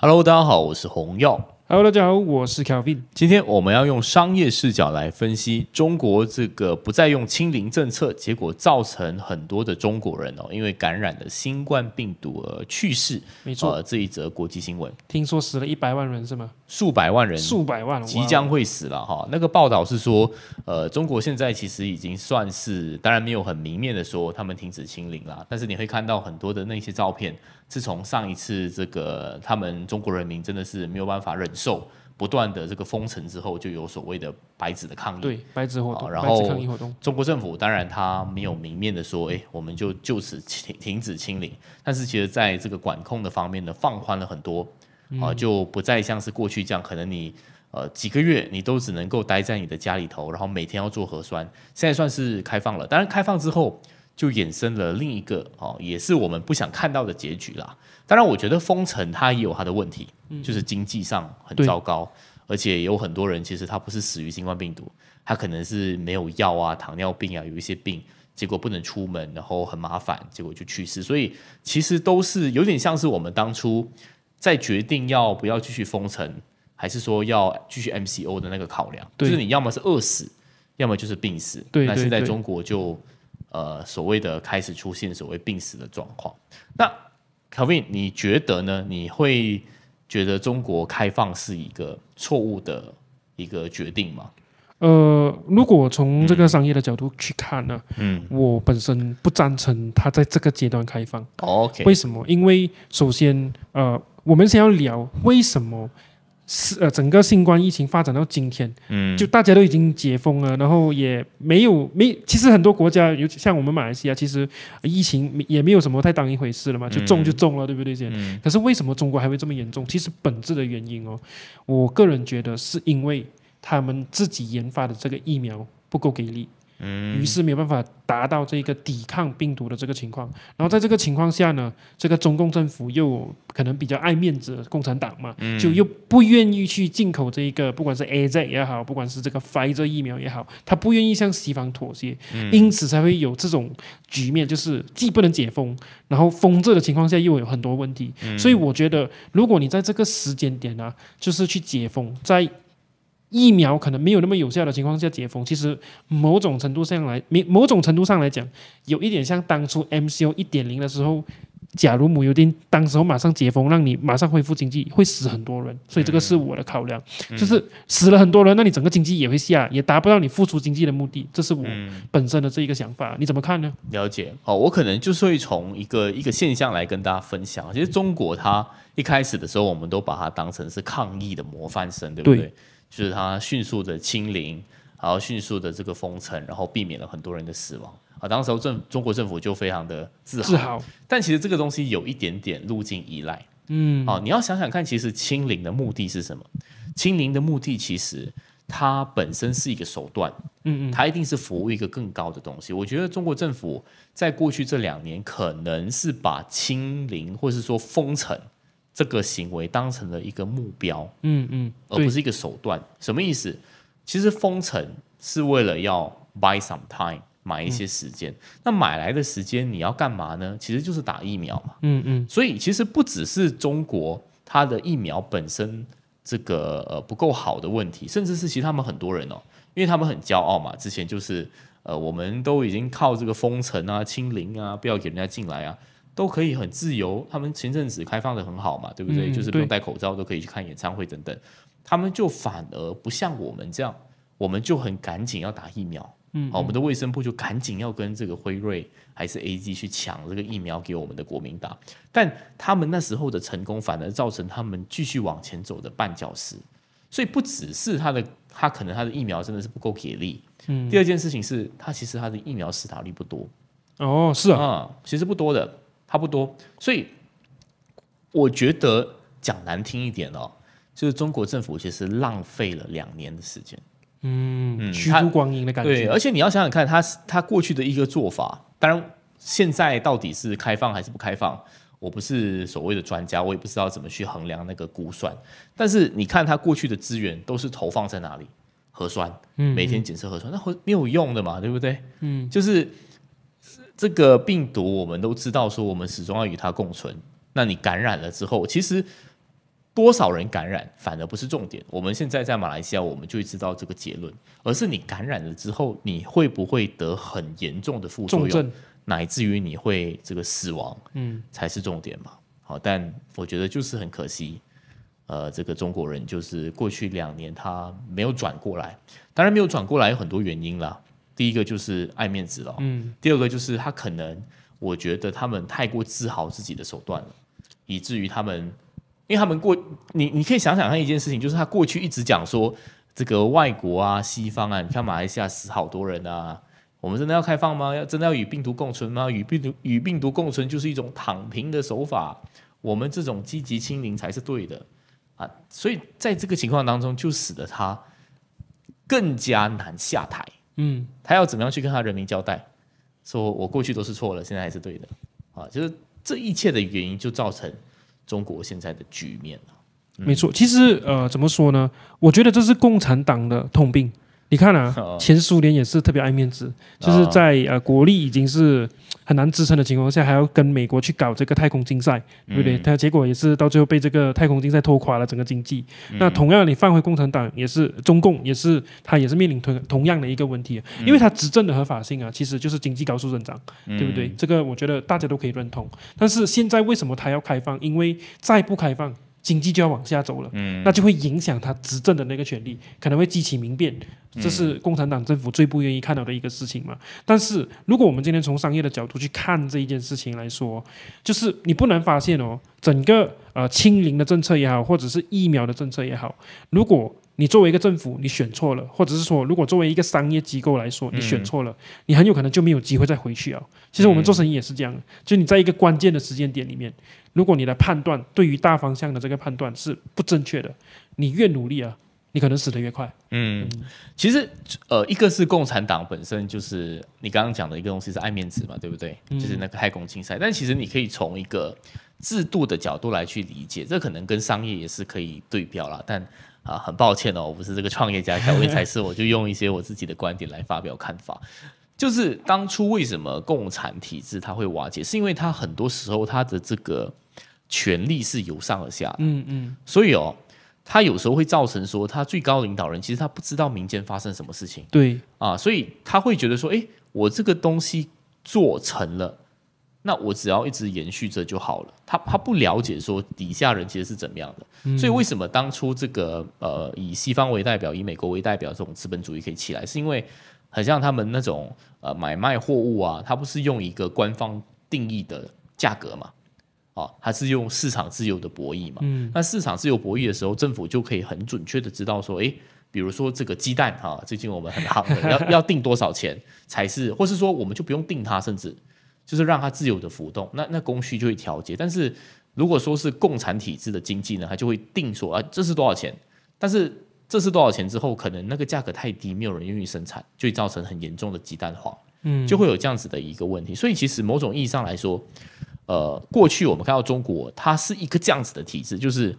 Hello，大家好，我是洪耀。Hello，大家好，我是 Calvin。今天我们要用商业视角来分析中国这个不再用清零政策，结果造成很多的中国人哦，因为感染了新冠病毒而去世。没错，这一则国际新闻，听说死了一百万人是吗？数百万人，数百万人即将会死了哈。那个报道是说，呃，中国现在其实已经算是，当然没有很明面的说他们停止清零了，但是你会看到很多的那些照片。自从上一次这个他们中国人民真的是没有办法忍受不断的这个封城之后，就有所谓的白纸的抗议。对，白纸活动。然后，中国政府当然他没有明面的说，哎，我们就就此停停止清零，但是其实在这个管控的方面呢，放宽了很多啊，就不再像是过去这样，可能你呃几个月你都只能够待在你的家里头，然后每天要做核酸。现在算是开放了，当然开放之后。就衍生了另一个哦，也是我们不想看到的结局啦。当然，我觉得封城它也有它的问题，就是经济上很糟糕，而且有很多人其实他不是死于新冠病毒，他可能是没有药啊、糖尿病啊、有一些病，结果不能出门，然后很麻烦，结果就去世。所以其实都是有点像是我们当初在决定要不要继续封城，还是说要继续 MCO 的那个考量，就是你要么是饿死，要么就是病死。那现在中国就。呃，所谓的开始出现所谓病死的状况，那 Kevin，你觉得呢？你会觉得中国开放是一个错误的一个决定吗？呃，如果从这个商业的角度去看呢，嗯，我本身不赞成他在这个阶段开放。OK，为什么？因为首先，呃，我们先要聊为什么。是呃，整个新冠疫情发展到今天，嗯，就大家都已经解封了，然后也没有没，其实很多国家，尤其像我们马来西亚，其实疫情也没有什么太当一回事了嘛，就中就中了，对不对？嗯。可是为什么中国还会这么严重？其实本质的原因哦，我个人觉得是因为他们自己研发的这个疫苗不够给力。于是没有办法达到这个抵抗病毒的这个情况，然后在这个情况下呢，这个中共政府又可能比较爱面子，共产党嘛，就又不愿意去进口这一个，不管是 AZ 也好，不管是这个 f 辉瑞疫苗也好，他不愿意向西方妥协，因此才会有这种局面，就是既不能解封，然后封着的情况下又有很多问题，所以我觉得如果你在这个时间点呢，就是去解封，在。疫苗可能没有那么有效的情况下解封，其实某种程度上来，某种程度上来讲，有一点像当初 MCO 一点零的时候，假如母油丁当时候马上解封，让你马上恢复经济，会死很多人。所以这个是我的考量，就是死了很多人，那你整个经济也会下，也达不到你复苏经济的目的。这是我本身的这一个想法，你怎么看呢？了解哦，我可能就是会从一个一个现象来跟大家分享。其实中国它一开始的时候，我们都把它当成是抗疫的模范生，对不对？就是它迅速的清零，然后迅速的这个封城，然后避免了很多人的死亡啊。当时政中国政府就非常的自豪，但其实这个东西有一点点路径依赖。嗯，啊，你要想想看，其实清零的目的是什么？清零的目的其实它本身是一个手段，嗯嗯，它一定是服务一个更高的东西。我觉得中国政府在过去这两年可能是把清零，或是说封城。这个行为当成了一个目标，嗯嗯，而不是一个手段，什么意思？其实封城是为了要 buy some time，买一些时间。那买来的时间你要干嘛呢？其实就是打疫苗嘛，嗯嗯。所以其实不只是中国，它的疫苗本身这个呃不够好的问题，甚至是其实他们很多人哦，因为他们很骄傲嘛，之前就是呃我们都已经靠这个封城啊、清零啊，不要给人家进来啊。都可以很自由，他们前阵子开放的很好嘛，对不对？就是不用戴口罩都可以去看演唱会等等。他们就反而不像我们这样，我们就很赶紧要打疫苗，好，我们的卫生部就赶紧要跟这个辉瑞还是 A G 去抢这个疫苗给我们的国民打。但他们那时候的成功，反而造成他们继续往前走的绊脚石。所以不只是他的，他可能他的疫苗真的是不够给力。嗯，第二件事情是他其实他的疫苗市打率不多。哦，是啊，其实不多的。差不多，所以我觉得讲难听一点哦，就是中国政府其实浪费了两年的时间，嗯，虚度光阴的感觉。对，而且你要想想看，他他过去的一个做法，当然现在到底是开放还是不开放，我不是所谓的专家，我也不知道怎么去衡量那个估算。但是你看他过去的资源都是投放在哪里？核酸，嗯，每天检测核酸，那没有用的嘛，对不对？嗯，就是。这个病毒，我们都知道，说我们始终要与它共存。那你感染了之后，其实多少人感染反而不是重点。我们现在在马来西亚，我们就知道这个结论，而是你感染了之后，你会不会得很严重的副作用，乃至于你会这个死亡，嗯，才是重点嘛。好，但我觉得就是很可惜，呃，这个中国人就是过去两年他没有转过来，当然没有转过来有很多原因啦。第一个就是爱面子了，嗯，第二个就是他可能，我觉得他们太过自豪自己的手段了，以至于他们，因为他们过，你你可以想想看一件事情，就是他过去一直讲说这个外国啊、西方啊，你看马来西亚死好多人啊，我们真的要开放吗？要真的要与病毒共存吗？与病毒与病毒共存就是一种躺平的手法，我们这种积极清零才是对的啊！所以在这个情况当中，就使得他更加难下台。嗯，他要怎么样去跟他人民交代？说我过去都是错了，现在还是对的啊！就是这一切的原因，就造成中国现在的局面了。没错，其实呃，怎么说呢？我觉得这是共产党的痛病。你看啊，前苏联也是特别爱面子，就是在呃国力已经是很难支撑的情况下，还要跟美国去搞这个太空竞赛，对不对？他结果也是到最后被这个太空竞赛拖垮了整个经济。那同样，你放回共产党也是中共，也是他也是面临同同样的一个问题，因为他执政的合法性啊，其实就是经济高速增长，对不对？这个我觉得大家都可以认同。但是现在为什么他要开放？因为再不开放。经济就要往下走了，那就会影响他执政的那个权利，可能会激起民变，这是共产党政府最不愿意看到的一个事情嘛。但是如果我们今天从商业的角度去看这一件事情来说，就是你不难发现哦，整个呃清零的政策也好，或者是疫苗的政策也好，如果。你作为一个政府，你选错了，或者是说，如果作为一个商业机构来说，你选错了，你很有可能就没有机会再回去啊。其实我们做生意也是这样就你在一个关键的时间点里面，如果你的判断对于大方向的这个判断是不正确的，你越努力啊，你可能死的越快。嗯，其实呃，一个是共产党本身就是你刚刚讲的一个东西是爱面子嘛，对不对？就是那个太公竞赛，但其实你可以从一个制度的角度来去理解，这可能跟商业也是可以对标了，但。啊，很抱歉哦，我不是这个创业家，小微才是。我就用一些我自己的观点来发表看法，就是当初为什么共产体制它会瓦解，是因为它很多时候它的这个权力是由上而下，嗯嗯，所以哦，它有时候会造成说，它最高领导人其实他不知道民间发生什么事情，对啊，所以他会觉得说，哎，我这个东西做成了。那我只要一直延续着就好了。他他不了解说底下人其实是怎么样的，所以为什么当初这个呃以西方为代表、以美国为代表这种资本主义可以起来，是因为很像他们那种呃买卖货物啊，它不是用一个官方定义的价格嘛？哦，它是用市场自由的博弈嘛？那市场自由博弈的时候，政府就可以很准确的知道说，诶。比如说这个鸡蛋啊，最近我们很夯，要要定多少钱才是，或是说我们就不用定它，甚至。就是让它自由的浮动，那那供需就会调节。但是，如果说是共产体制的经济呢，它就会定说啊，这是多少钱？但是这是多少钱之后，可能那个价格太低，没有人愿意生产，就会造成很严重的鸡蛋黄，嗯，就会有这样子的一个问题。所以，其实某种意义上来说，呃，过去我们看到中国，它是一个这样子的体制，就是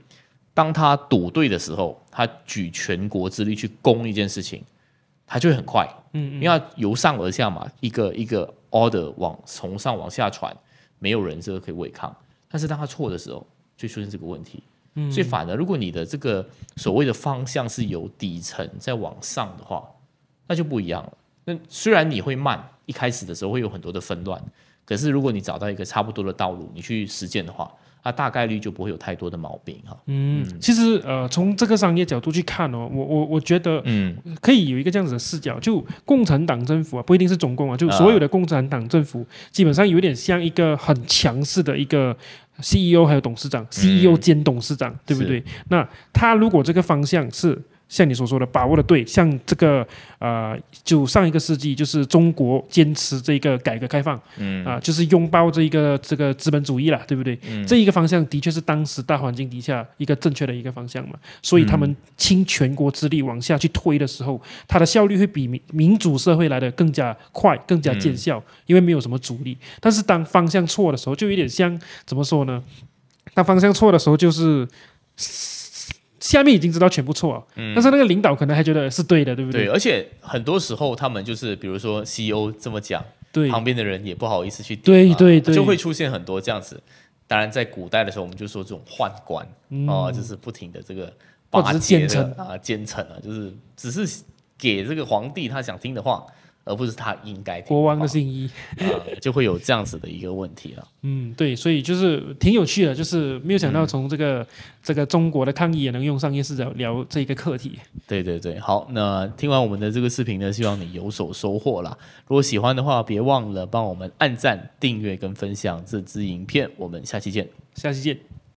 当它赌对的时候，它举全国之力去攻一件事情。它就会很快，嗯，因为由上而下嘛，一个一个 order 往从上往下传，没有人这个可以违抗。但是当它错的时候，就出现这个问题。嗯，所以反而如果你的这个所谓的方向是由底层再往上的话，那就不一样了。那虽然你会慢，一开始的时候会有很多的纷乱。可是，如果你找到一个差不多的道路，你去实践的话，它大概率就不会有太多的毛病哈。嗯，其实呃，从这个商业角度去看哦，我我我觉得，嗯，可以有一个这样子的视角，就共产党政府啊，不一定是中共啊，就所有的共产党政府，基本上有点像一个很强势的一个 CEO 还有董事长，CEO 兼董事长，对不对？那他如果这个方向是。像你所说的，把握的对。像这个，呃，就上一个世纪，就是中国坚持这个改革开放，嗯啊，就是拥抱这一个这个资本主义了，对不对？这一个方向的确是当时大环境底下一个正确的一个方向嘛。所以他们倾全国之力往下去推的时候，它的效率会比民民主社会来的更加快、更加见效，因为没有什么阻力。但是当方向错的时候，就有点像怎么说呢？当方向错的时候，就是。下面已经知道全部错，了，但是那个领导可能还觉得是对的，对不对？对，而且很多时候他们就是，比如说 CEO 这么讲，对，旁边的人也不好意思去对对对，就会出现很多这样子。当然，在古代的时候，我们就说这种宦官啊，就是不停的这个巴结啊奸臣啊，就是只是给这个皇帝他想听的话。而不是他应该国王的心意，就会有这样子的一个问题了。嗯，对，所以就是挺有趣的，就是没有想到从这个这个中国的抗议也能用上，夜视聊聊这个课题。对对对，好，那听完我们的这个视频呢，希望你有所收获啦。如果喜欢的话，别忘了帮我们按赞、订阅跟分享这支影片。我们下期见，下期见。